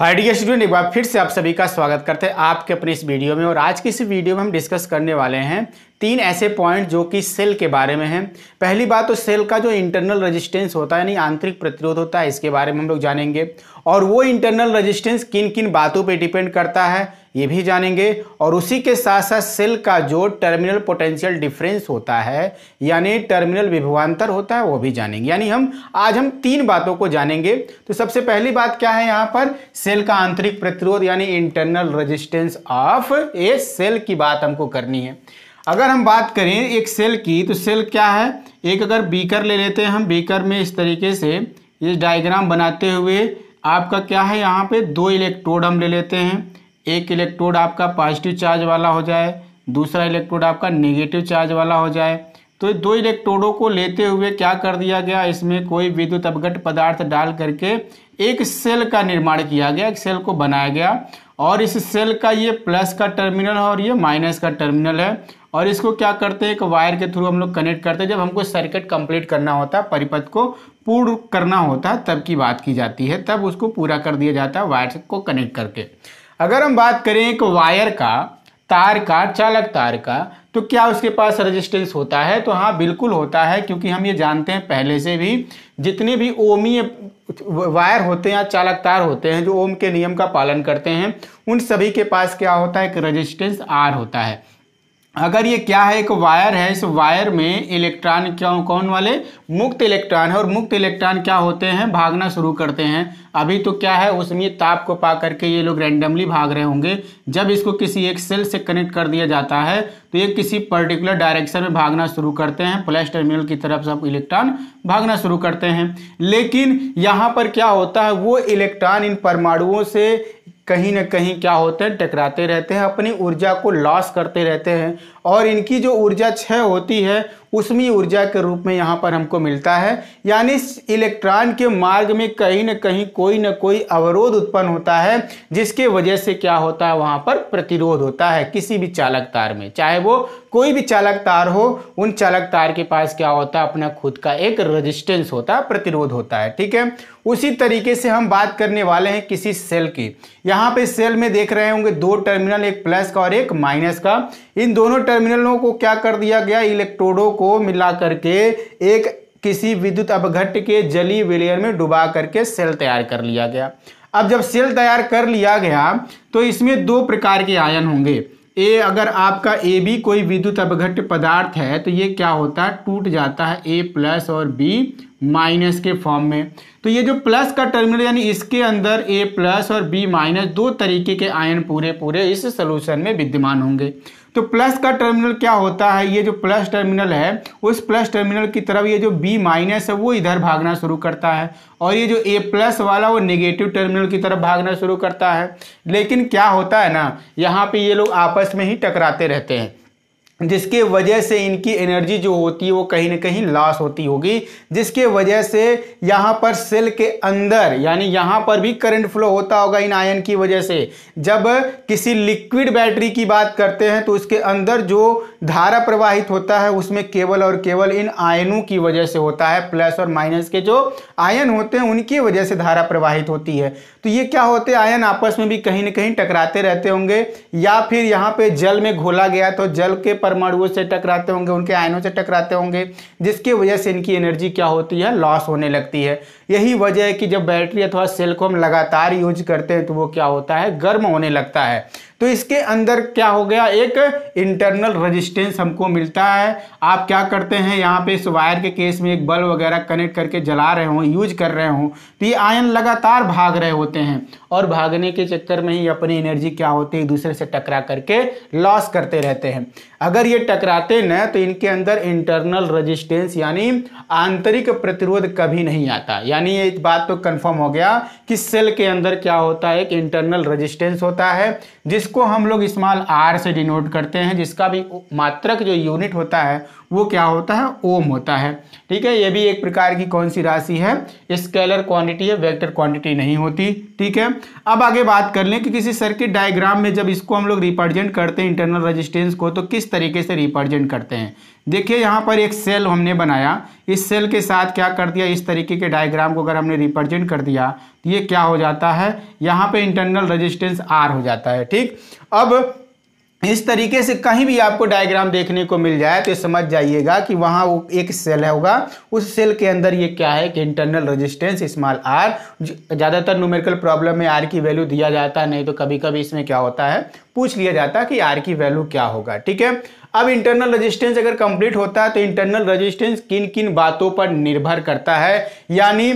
hi student एक बार फिर से आप सभी का स्वागत करते हैं आपके अपने इस वीडियो में और आज की इस वीडियो में हम डिस्कस करने वाले हैं तीन ऐसे पॉइंट जो कि सेल के बारे में हैं पहली बात तो सेल का जो इंटरनल रेजिस्टेंस होता है यानी आंतरिक प्रतिरोध होता है इसके बारे में हम लोग जानेंगे और वो इंटरनल रजिस्टेंस किन किन बातों पर डिपेंड करता है ये भी जानेंगे और उसी के साथ साथ सेल का जो टर्मिनल पोटेंशियल डिफरेंस होता है यानी टर्मिनल विभवांतर होता है वो भी जानेंगे यानी हम आज हम तीन बातों को जानेंगे तो सबसे पहली बात क्या है यहाँ पर सेल का आंतरिक प्रतिरोध यानी internal resistance of a cell की बात हमको करनी है अगर हम बात करें एक सेल की तो सेल क्या है एक अगर बीकर ले लेते हैं हम बीकर में इस तरीके से इस डायग्राम बनाते हुए आपका क्या है यहाँ पे दो इलेक्ट्रोड हम ले लेते हैं एक इलेक्ट्रोड आपका पॉजिटिव चार्ज वाला हो जाए दूसरा इलेक्ट्रोड आपका नेगेटिव चार्ज वाला हो जाए तो दो इलेक्ट्रोडों को लेते हुए क्या कर दिया गया इसमें कोई विद्युत अवगट पदार्थ डाल करके एक सेल का निर्माण किया गया एक सेल को बनाया गया और इस सेल का ये प्लस का टर्मिनल है और ये माइनस का टर्मिनल है और इसको क्या करते हैं एक वायर के थ्रू हम लोग कनेक्ट करते हैं जब हमको सर्किट कंप्लीट करना होता है परिपथ को पूर्ण करना होता है तब की बात की जाती है तब उसको पूरा कर दिया जाता है वायर को कनेक्ट करके अगर हम बात करें एक वायर का तार का चालक तार का तो क्या उसके पास रेजिस्टेंस होता है तो हाँ बिल्कुल होता है क्योंकि हम ये जानते हैं पहले से भी जितने भी ओमीय वायर होते हैं या चालक तार होते हैं जो ओम के नियम का पालन करते हैं उन सभी के पास क्या होता है एक रेजिस्टेंस आर होता है अगर ये क्या है एक वायर है इस वायर में इलेक्ट्रॉन क्यों कौन वाले मुक्त इलेक्ट्रॉन है और मुक्त इलेक्ट्रॉन क्या होते हैं भागना शुरू करते हैं अभी तो क्या है उसमें ताप को पा करके ये लोग रैंडमली भाग रहे होंगे जब इसको किसी एक सेल से कनेक्ट कर दिया जाता है तो ये किसी पर्टिकुलर डायरेक्शन में भागना शुरू करते हैं प्लस टर्मिनल की तरफ से इलेक्ट्रॉन भागना शुरू करते हैं लेकिन यहाँ पर क्या होता है वो इलेक्ट्रॉन इन परमाणुओं से कहीं ना कहीं क्या होते हैं टकराते रहते हैं अपनी ऊर्जा को लॉस करते रहते हैं और इनकी जो ऊर्जा छः होती है उसमें ऊर्जा के रूप में यहाँ पर हमको मिलता है यानी इलेक्ट्रॉन के मार्ग में कहीं ना कहीं कोई ना कोई अवरोध उत्पन्न होता है जिसके वजह से क्या होता है वहाँ पर प्रतिरोध होता है किसी भी चालक तार में चाहे वो कोई भी चालक तार हो उन चालक तार के पास क्या होता है अपना खुद का एक रजिस्टेंस होता है प्रतिरोध होता है ठीक है उसी तरीके से हम बात करने वाले हैं किसी सेल की यहाँ पे सेल में देख रहे होंगे दो टर्मिनल एक प्लस का और एक माइनस का इन दोनों टर्मिनलों को क्या कर दिया गया इलेक्ट्रोडों को मिला करके एक किसी विद्युत अपघट के जली विलेयर में डुबा करके सेल तैयार कर लिया गया अब जब सेल तैयार कर लिया गया तो इसमें दो प्रकार के आयन होंगे ए अगर आपका ए बी कोई विद्युत अपघट पदार्थ है तो ये क्या होता है टूट जाता है ए प्लस और बी माइनस के फॉर्म में तो ये जो प्लस का टर्मिनल यानी इसके अंदर ए प्लस और बी माइनस दो तरीके के आयन पूरे पूरे इस सोल्यूशन में विद्यमान होंगे तो प्लस का टर्मिनल क्या होता है ये जो प्लस टर्मिनल है उस प्लस टर्मिनल की तरफ ये जो बी माइनस है वो इधर भागना शुरू करता है और ये जो ए प्लस वाला वो नेगेटिव टर्मिनल की तरफ भागना शुरू करता है लेकिन क्या होता है ना यहाँ पे ये लोग आपस में ही टकराते रहते हैं जिसके वजह से इनकी एनर्जी जो होती है वो कहीं ना कहीं लॉस होती होगी जिसके वजह से यहाँ पर सेल के अंदर यानी यहाँ पर भी करंट फ्लो होता होगा इन आयन की वजह से जब किसी लिक्विड बैटरी की बात करते हैं तो उसके अंदर जो धारा प्रवाहित होता है उसमें केवल और केवल इन आयनों की वजह से होता है प्लस और माइनस के जो आयन होते हैं उनकी वजह से धारा प्रवाहित होती है तो ये क्या होते हैं आयन आपस में भी कहीं ना कहीं टकराते रहते होंगे या फिर यहाँ पर जल में घोला गया तो जल के परमाणुओं से टकराते होंगे उनके आयनों से टकराते होंगे जिसकी वजह से इनकी एनर्जी क्या होती है लॉस होने लगती है यही वजह है कि जब बैटरी अथवा सेल को हम लगातार यूज करते हैं तो वो क्या होता है गर्म होने लगता है तो इसके अंदर क्या हो गया एक इंटरनल रजिस्टेंस हमको मिलता है आप क्या करते हैं यहाँ पे इस वायर के केस में एक बल्ब वगैरह कनेक्ट करके जला रहे हों यूज कर रहे हों तो ये आयन लगातार भाग रहे होते हैं और भागने के चक्कर में ही अपनी एनर्जी क्या होती है एक दूसरे से टकरा करके लॉस करते रहते हैं अगर ये टकराते न तो इनके अंदर इंटरनल रजिस्टेंस यानी आंतरिक प्रतिरोध कभी नहीं आता यानी ये बात तो कन्फर्म हो गया कि सेल के अंदर क्या होता है एक इंटरनल रजिस्टेंस होता है जिस इसको हम लोग इस्तेमाल आर से डिनोट करते हैं जिसका भी मात्रक जो यूनिट होता है वो क्या होता है ओम होता है ठीक है ये भी एक प्रकार की कौन सी राशि है स्केलर क्वांटिटी है वेक्टर क्वांटिटी नहीं होती ठीक है अब आगे बात कर लें कि किसी सर्किट डायग्राम में जब इसको हम लोग रिप्रेजेंट करते हैं इंटरनल रेजिस्टेंस को तो किस तरीके से रिप्रेजेंट करते हैं देखिए यहाँ पर एक सेल हमने बनाया इस सेल के साथ क्या कर दिया इस तरीके के डायग्राम को अगर हमने रिप्रेजेंट कर दिया तो ये क्या हो जाता है यहाँ पे इंटरनल रेजिस्टेंस आर हो जाता है ठीक अब इस तरीके से कहीं भी आपको डायग्राम देखने को मिल जाए तो समझ जाइएगा कि वहाँ वो एक सेल होगा उस सेल के अंदर ये क्या है कि इंटरनल रेजिस्टेंस स्मॉल आर ज़्यादातर न्यूमेरिकल प्रॉब्लम में आर की वैल्यू दिया जाता है नहीं तो कभी कभी इसमें क्या होता है पूछ लिया जाता है कि आर की वैल्यू क्या होगा ठीक है अब इंटरनल रजिस्टेंस अगर कंप्लीट होता है तो इंटरनल रजिस्टेंस किन किन बातों पर निर्भर करता है यानी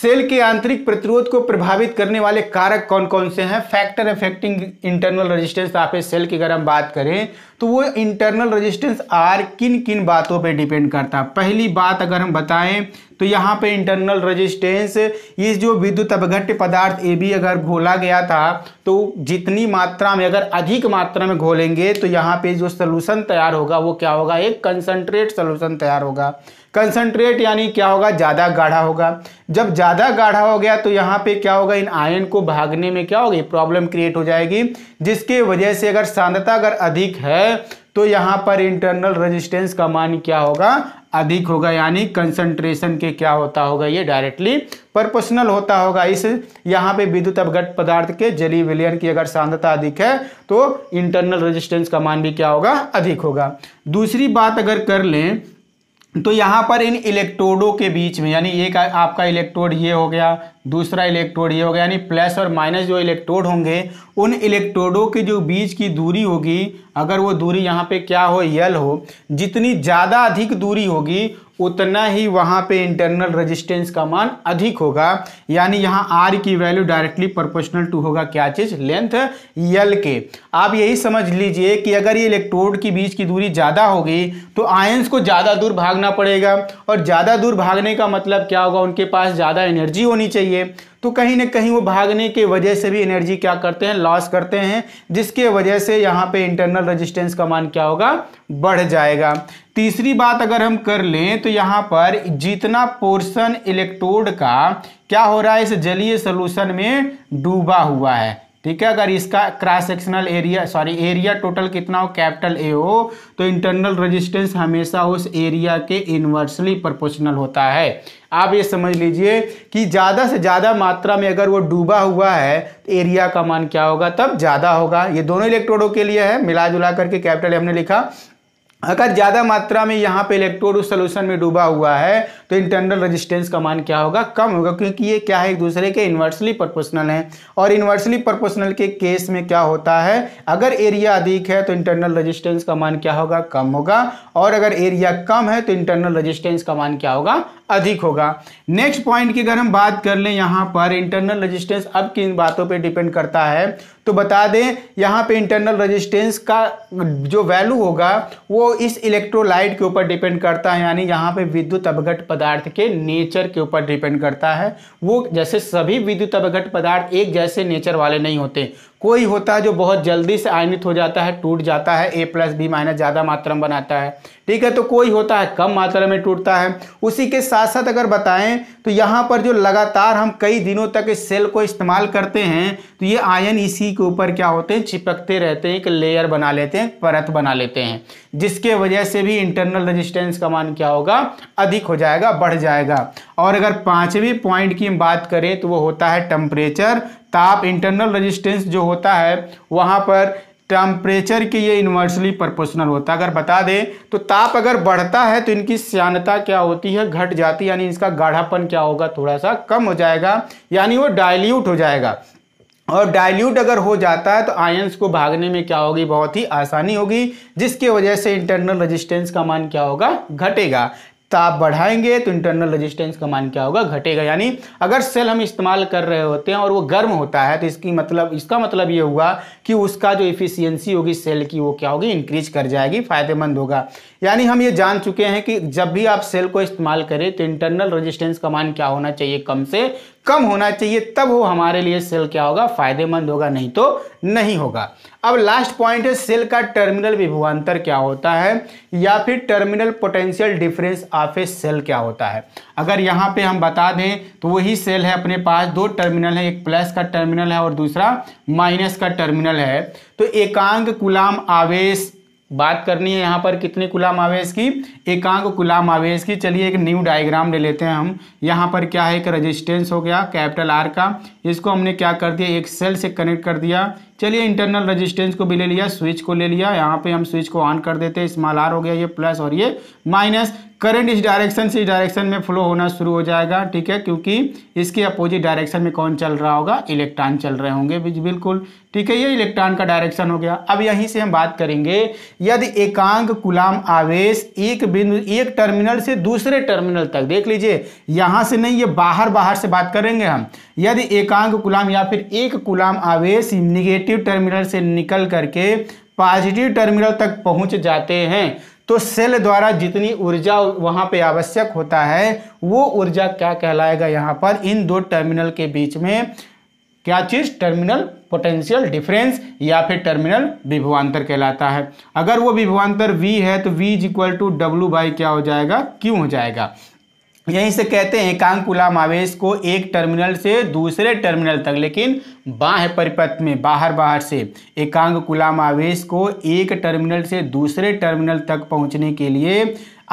सेल के आंतरिक प्रतिरोध को प्रभावित करने वाले कारक कौन कौन से हैं फैक्टर अफेक्टिंग इंटरनल रेजिस्टेंस आप इस सेल की अगर हम बात करें तो वो इंटरनल रेजिस्टेंस आर किन किन बातों पे डिपेंड करता है पहली बात अगर हम बताएं तो यहाँ पे इंटरनल रेजिस्टेंस ये जो विद्युत अपघट्य पदार्थ ए बी अगर घोला गया था तो जितनी मात्रा में अगर अधिक मात्रा में घोलेंगे तो यहाँ पे जो सोल्यूशन तैयार होगा वो क्या होगा एक कंसनट्रेट सोल्यूशन तैयार होगा कंसनट्रेट यानी क्या होगा ज़्यादा गाढ़ा होगा जब ज़्यादा गाढ़ा हो गया तो यहाँ पे क्या होगा इन आयन को भागने में क्या होगी प्रॉब्लम क्रिएट हो जाएगी जिसके वजह से अगर सांद्रता अगर अधिक है तो यहाँ पर इंटरनल रेजिस्टेंस का मान क्या होगा अधिक होगा यानी कंसंट्रेशन के क्या होता होगा ये डायरेक्टली प्रपोर्शनल होता होगा इस यहाँ पे विद्युत अवगत पदार्थ के जली विलयन की अगर सांद्रता अधिक है तो इंटरनल रेजिस्टेंस का मान भी क्या होगा अधिक होगा दूसरी बात अगर कर लें तो यहाँ पर इन इलेक्ट्रोडों के बीच में यानी एक आपका इलेक्ट्रोड ये हो गया दूसरा इलेक्ट्रोड ये हो गया यानी प्लस और माइनस जो इलेक्ट्रोड होंगे उन इलेक्ट्रोडों के जो बीच की दूरी होगी अगर वो दूरी यहाँ पे क्या हो यल हो जितनी ज़्यादा अधिक दूरी होगी उतना ही वहाँ पे इंटरनल रेजिस्टेंस का मान अधिक होगा यानी यहाँ आर की वैल्यू डायरेक्टली प्रोपोर्शनल टू होगा क्या चीज लेंथ यल के आप यही समझ लीजिए कि अगर ये इलेक्ट्रोड की बीच की दूरी ज़्यादा होगी तो आयंस को ज़्यादा दूर भागना पड़ेगा और ज़्यादा दूर भागने का मतलब क्या होगा उनके पास ज़्यादा एनर्जी होनी चाहिए तो कहीं ना कहीं वो भागने के वजह से भी एनर्जी क्या करते हैं लॉस करते हैं जिसके वजह से यहाँ पे इंटरनल रेजिस्टेंस का मान क्या होगा बढ़ जाएगा तीसरी बात अगर हम कर लें तो यहाँ पर जितना पोर्शन इलेक्ट्रोड का क्या हो रहा है इस जलीय सोल्यूशन में डूबा हुआ है ठीक है अगर इसका cross sectional area sorry area total कितना हो कैपिटल ए हो तो इंटरनल रेजिस्टेंस हमेशा उस एरिया के इन्वर्सली प्रोपोर्शनल होता है आप ये समझ लीजिए कि ज़्यादा से ज़्यादा मात्रा में अगर वो डूबा हुआ है तो एरिया का मान क्या होगा तब ज़्यादा होगा ये दोनों इलेक्ट्रोडों के लिए है मिला जुला करके कैपिटल हमने लिखा अगर ज़्यादा मात्रा में यहाँ पे इलेक्ट्रोड उस सोल्यूशन में डूबा हुआ है तो इंटरनल रेजिस्टेंस का मान क्या होगा कम होगा क्योंकि ये क्या है एक दूसरे के इन्वर्सली प्रोपोर्शनल है और इन्वर्सली प्रोपोर्शनल के केस में क्या होता है अगर एरिया अधिक है तो इंटरनल रेजिस्टेंस का मान क्या होगा कम होगा और अगर एरिया कम है तो इंटरनल रजिस्टेंस का मान क्या होगा अधिक होगा नेक्स्ट पॉइंट की अगर हम बात कर लें यहाँ पर इंटरनल रेजिस्टेंस अब किन बातों पे डिपेंड करता है तो बता दें यहाँ पे इंटरनल रेजिस्टेंस का जो वैल्यू होगा वो इस इलेक्ट्रोलाइट के ऊपर डिपेंड करता है यानी यहाँ पे विद्युत अवघट पदार्थ के नेचर के ऊपर डिपेंड करता है वो जैसे सभी विद्युत अवघट पदार्थ एक जैसे नेचर वाले नहीं होते कोई होता है जो बहुत जल्दी से आयनित हो जाता है टूट जाता है ए प्लस बी माइनस ज़्यादा मात्रा में बनाता है ठीक है तो कोई होता है कम मात्रा में टूटता है उसी के साथ साथ अगर बताएं तो यहाँ पर जो लगातार हम कई दिनों तक इस सेल को इस्तेमाल करते हैं तो ये आयन इसी के ऊपर क्या होते हैं चिपकते रहते हैं एक लेयर बना लेते हैं परत बना लेते हैं जिसके वजह से भी इंटरनल रजिस्टेंस का मान क्या होगा अधिक हो जाएगा बढ़ जाएगा और अगर पाँचवें पॉइंट की हम बात करें तो वो होता है टम्परेचर ताप इंटरनल रेजिस्टेंस जो होता है वहाँ पर टेम्परेचर के ये इन्वर्सली प्रपोर्शनल होता है अगर बता दें तो ताप अगर बढ़ता है तो इनकी श्यानता क्या होती है घट जाती है यानी इसका गाढ़ापन क्या होगा थोड़ा सा कम हो जाएगा यानी वो डायल्यूट हो जाएगा और डाइल्यूट अगर हो जाता है तो आयंस को भागने में क्या होगी बहुत ही आसानी होगी जिसकी वजह से इंटरनल रेजिस्टेंस का मान क्या होगा घटेगा ताप बढ़ाएंगे तो इंटरनल रेजिस्टेंस का मान क्या होगा घटेगा यानी अगर सेल हम इस्तेमाल कर रहे होते हैं और वो गर्म होता है तो इसकी मतलब इसका मतलब ये हुआ कि उसका जो इफिशियंसी होगी सेल की वो क्या होगी इंक्रीज कर जाएगी फायदेमंद होगा यानी हम ये जान चुके हैं कि जब भी आप सेल को इस्तेमाल करें तो इंटरनल रजिस्टेंस का मान क्या होना चाहिए कम से कम होना चाहिए तब वो हमारे लिए सेल क्या होगा फायदेमंद होगा नहीं तो नहीं होगा अब लास्ट पॉइंट है सेल का टर्मिनल विभुआंतर क्या होता है या फिर terminal potential difference of a cell क्या होता है अगर यहाँ पे हम बता दें तो वही सेल है अपने पास दो टर्मिनल है एक प्लस का टर्मिनल है और दूसरा माइनस का टर्मिनल है तो एकांक कुलाम आवेश बात करनी है यहाँ पर कितने गुलाम आवेश की एकांक गुलाम आवेश की चलिए एक न्यू डायग्राम ले लेते हैं हम यहाँ पर क्या है एक रेजिस्टेंस हो गया कैपिटल आर का इसको हमने क्या कर दिया एक सेल से कनेक्ट कर दिया चलिए इंटरनल रेजिस्टेंस को भी ले लिया स्विच को ले लिया यहाँ पे हम स्विच को ऑन कर देते हैं स्मॉल आर हो गया ये प्लस और ये माइनस करंट इस डायरेक्शन से इस डायरेक्शन में फ्लो होना शुरू हो जाएगा ठीक है क्योंकि इसके अपोजिट डायरेक्शन में कौन चल रहा होगा इलेक्ट्रॉन चल रहे होंगे बिल्कुल ठीक है ये इलेक्ट्रॉन का डायरेक्शन हो गया अब यहीं से हम बात करेंगे यदि एकांक कुलाम आवेश एक बिंदु एक टर्मिनल से दूसरे टर्मिनल तक देख लीजिए यहाँ से नहीं ये बाहर बाहर से बात करेंगे हम यदि एकांक गुलाम या फिर एक गुलाम आवेश निगेटिव टर्मिनल से निकल करके पॉजिटिव टर्मिनल तक पहुँच जाते हैं तो सेल द्वारा जितनी ऊर्जा वहाँ पे आवश्यक होता है वो ऊर्जा क्या कहलाएगा यहाँ पर इन दो टर्मिनल के बीच में क्या चीज़ टर्मिनल पोटेंशियल डिफरेंस या फिर टर्मिनल विभवांतर कहलाता है अगर वो विभवांतर V है तो V is equal to W by क्या हो जाएगा क्यों हो जाएगा यहीं से कहते हैं कांकुलाम आवेश को एक टर्मिनल से दूसरे टर्मिनल तक लेकिन बाह्य परिपथ में बाहर बाहर से एकांग कुलाम आवेश को एक टर्मिनल से दूसरे टर्मिनल तक पहुंचने के लिए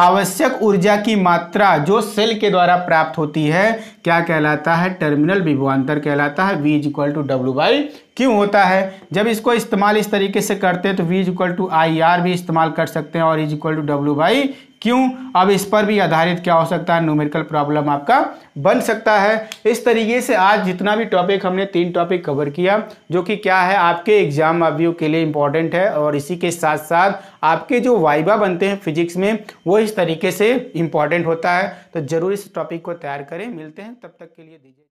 आवश्यक ऊर्जा की मात्रा जो सेल के द्वारा प्राप्त होती है क्या कहलाता है टर्मिनल विभवान्तर कहलाता है V is equal to W by Q होता है जब इसको इस्तेमाल इस तरीके से करते हैं तो V is equal to I R भी इस्तेमाल कर सकते हैं और is equal to W by Q अब इस पर भी आधारित क्या हो सकता है न्यूमेरिकल प्रॉब्लम आपका बन सकता है इस तरीके से आज जितना भी टॉपिक हमने तीन टॉपिक कवर किया जो कि क्या है आपके एग्जाम अव्यू के लिए इंपॉर्टेंट है और इसी के साथ साथ आपके जो वाइबा बनते हैं फिजिक्स में वो इस तरीके से इंपॉर्टेंट होता है तो ज़रूर इस टॉपिक को तैयार करें मिलते हैं तब तक के लिए दीजिए